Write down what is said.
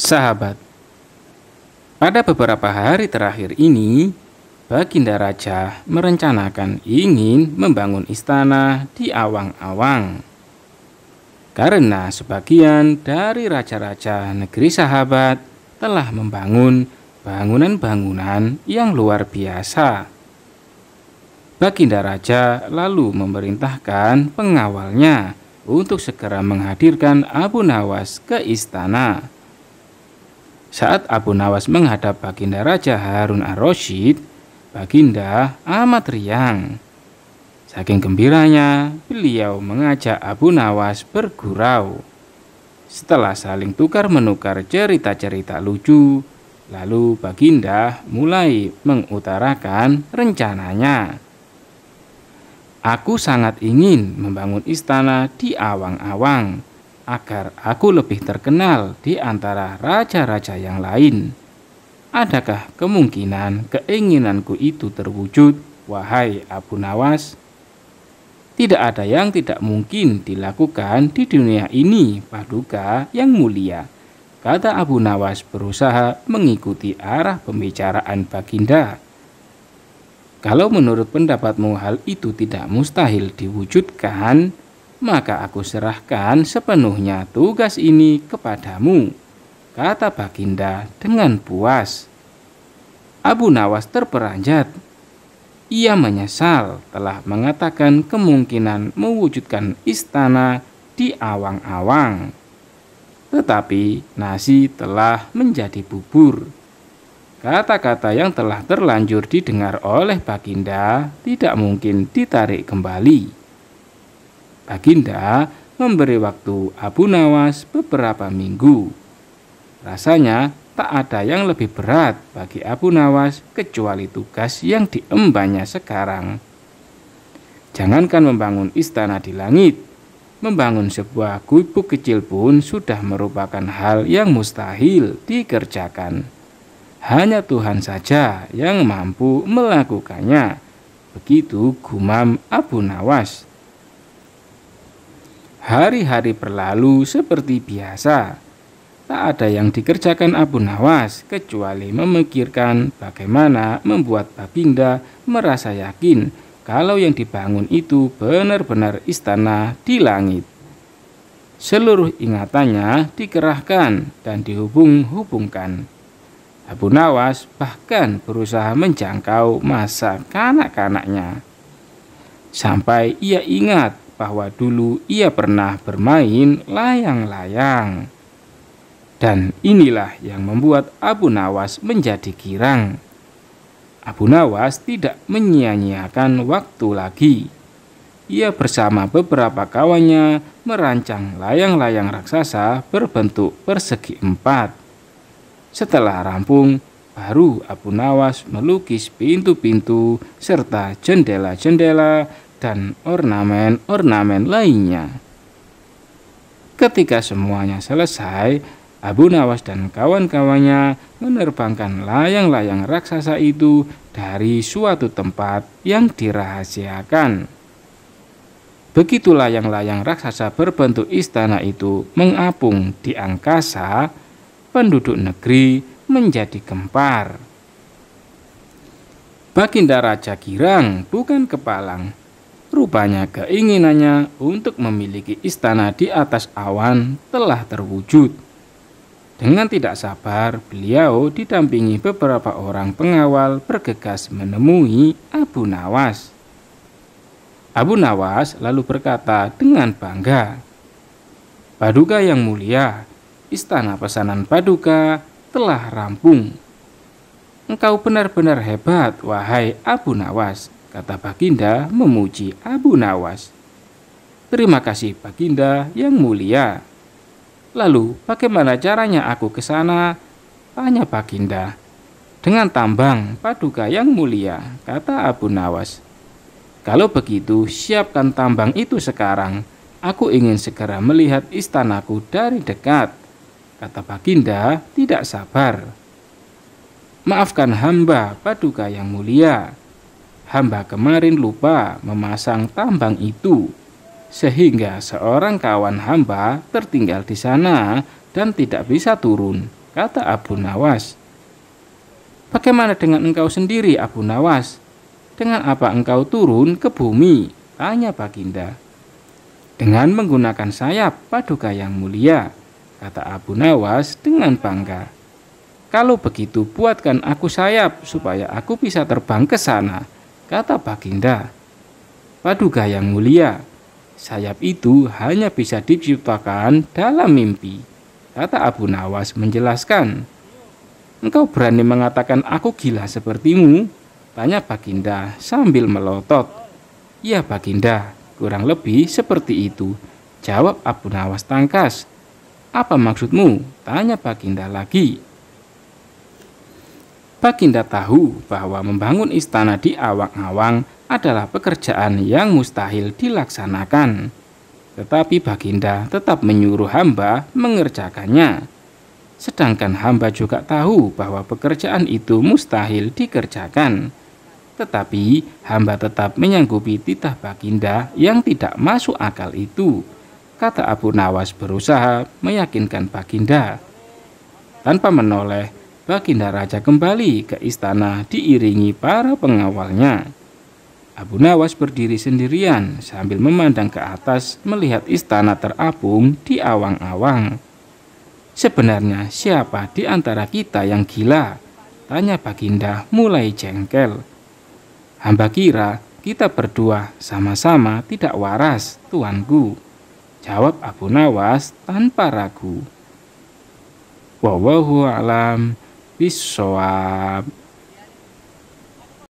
Sahabat, pada beberapa hari terakhir ini, Baginda Raja merencanakan ingin membangun istana di Awang-Awang. Karena sebagian dari raja-raja negeri sahabat telah membangun bangunan-bangunan yang luar biasa. Baginda Raja lalu memerintahkan pengawalnya untuk segera menghadirkan Abu Nawas ke istana saat Abu Nawas menghadap Baginda Raja Harun Ar-Rasyid, Baginda amat riang. Saking gembiranya, beliau mengajak Abu Nawas bergurau. Setelah saling tukar-menukar cerita-cerita lucu, lalu Baginda mulai mengutarakan rencananya. Aku sangat ingin membangun istana di awang-awang agar aku lebih terkenal di antara raja-raja yang lain. Adakah kemungkinan keinginanku itu terwujud, wahai Abu Nawas? Tidak ada yang tidak mungkin dilakukan di dunia ini, Paduka yang mulia. Kata Abu Nawas berusaha mengikuti arah pembicaraan Baginda. Kalau menurut pendapatmu hal itu tidak mustahil diwujudkan, maka aku serahkan sepenuhnya tugas ini kepadamu, kata Baginda dengan puas. Abu Nawas terperanjat. Ia menyesal telah mengatakan kemungkinan mewujudkan istana di awang-awang. Tetapi nasi telah menjadi bubur. Kata-kata yang telah terlanjur didengar oleh Baginda tidak mungkin ditarik kembali. Baginda memberi waktu Abu Nawas beberapa minggu. Rasanya tak ada yang lebih berat bagi Abu Nawas kecuali tugas yang diembannya sekarang. Jangankan membangun istana di langit, membangun sebuah gubuk kecil pun sudah merupakan hal yang mustahil dikerjakan. Hanya Tuhan saja yang mampu melakukannya. Begitu gumam Abu Nawas. Hari-hari berlalu seperti biasa. Tak ada yang dikerjakan Abu Nawas kecuali memikirkan bagaimana membuat Babinda merasa yakin kalau yang dibangun itu benar-benar istana di langit. Seluruh ingatannya dikerahkan dan dihubung-hubungkan. Abu Nawas bahkan berusaha menjangkau masa kanak-kanaknya sampai ia ingat bahwa dulu ia pernah bermain layang-layang. Dan inilah yang membuat Abu Nawas menjadi girang. Abu Nawas tidak menyia-nyiakan waktu lagi. Ia bersama beberapa kawannya merancang layang-layang raksasa berbentuk persegi empat. Setelah rampung, baru Abu Nawas melukis pintu-pintu serta jendela-jendela dan ornamen-ornamen lainnya. Ketika semuanya selesai, Abu Nawas dan kawan-kawannya menerbangkan layang-layang raksasa itu dari suatu tempat yang dirahasiakan. Begitu layang-layang raksasa berbentuk istana itu mengapung di angkasa, penduduk negeri menjadi gempar. Baginda Raja Girang bukan kepalang, Rupanya keinginannya untuk memiliki istana di atas awan telah terwujud. Dengan tidak sabar, beliau didampingi beberapa orang pengawal bergegas menemui Abu Nawas. Abu Nawas lalu berkata dengan bangga, "Paduka yang mulia, istana pesanan Paduka telah rampung. Engkau benar-benar hebat, wahai Abu Nawas." kata Baginda memuji Abu Nawas. Terima kasih Baginda yang mulia. Lalu bagaimana caranya aku ke sana? Tanya Baginda. Dengan tambang paduka yang mulia, kata Abu Nawas. Kalau begitu, siapkan tambang itu sekarang. Aku ingin segera melihat istanaku dari dekat. Kata Baginda tidak sabar. Maafkan hamba paduka yang mulia hamba kemarin lupa memasang tambang itu, sehingga seorang kawan hamba tertinggal di sana dan tidak bisa turun, kata Abu Nawas. Bagaimana dengan engkau sendiri, Abu Nawas? Dengan apa engkau turun ke bumi? Tanya Baginda. Dengan menggunakan sayap paduka yang mulia, kata Abu Nawas dengan bangga. Kalau begitu buatkan aku sayap supaya aku bisa terbang ke sana, Kata Baginda, Paduka yang mulia, sayap itu hanya bisa diciptakan dalam mimpi. Kata Abu Nawas menjelaskan, Engkau berani mengatakan aku gila sepertimu? Tanya Baginda sambil melotot. Ya Baginda, kurang lebih seperti itu. Jawab Abu Nawas tangkas. Apa maksudmu? Tanya Baginda lagi. Baginda tahu bahwa membangun istana di awang-awang adalah pekerjaan yang mustahil dilaksanakan. Tetapi Baginda tetap menyuruh hamba mengerjakannya. Sedangkan hamba juga tahu bahwa pekerjaan itu mustahil dikerjakan. Tetapi hamba tetap menyanggupi titah Baginda yang tidak masuk akal itu. Kata Abu Nawas berusaha meyakinkan Baginda. Tanpa menoleh, Baginda Raja kembali ke istana diiringi para pengawalnya. Abu Nawas berdiri sendirian sambil memandang ke atas melihat istana terapung di awang-awang. Sebenarnya siapa di antara kita yang gila? Tanya Baginda mulai jengkel. Hamba kira kita berdua sama-sama tidak waras, tuanku. Jawab Abu Nawas tanpa ragu. Wawahu alam. piso a